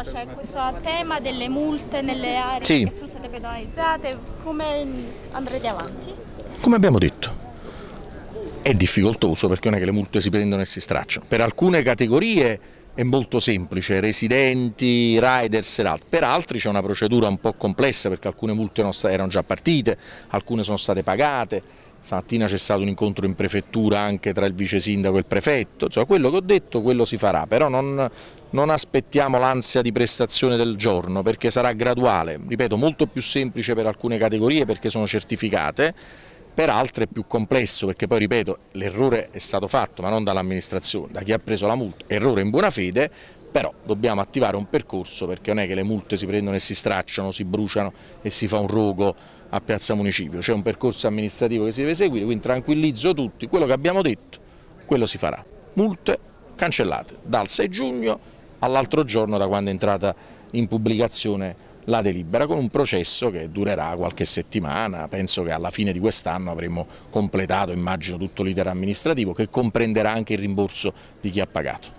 realtà c'è questo tema delle multe nelle aree sì. che sono state pedonalizzate, come andrete avanti? Come abbiamo detto. È difficoltoso perché non è che le multe si prendono e si stracciano. Per alcune categorie è molto semplice, residenti, riders e altri. Per altri c'è una procedura un po' complessa perché alcune multe erano già partite, alcune sono state pagate. Stamattina c'è stato un incontro in prefettura anche tra il vice sindaco e il prefetto, insomma quello che ho detto quello si farà, però non, non aspettiamo l'ansia di prestazione del giorno perché sarà graduale, ripeto molto più semplice per alcune categorie perché sono certificate, per altre è più complesso perché poi ripeto l'errore è stato fatto ma non dall'amministrazione, da chi ha preso la multa, errore in buona fede, però dobbiamo attivare un percorso perché non è che le multe si prendono e si stracciano, si bruciano e si fa un rogo a Piazza Municipio, c'è un percorso amministrativo che si deve seguire, quindi tranquillizzo tutti, quello che abbiamo detto, quello si farà. Multe cancellate dal 6 giugno all'altro giorno da quando è entrata in pubblicazione la delibera con un processo che durerà qualche settimana, penso che alla fine di quest'anno avremo completato immagino tutto l'iter amministrativo che comprenderà anche il rimborso di chi ha pagato.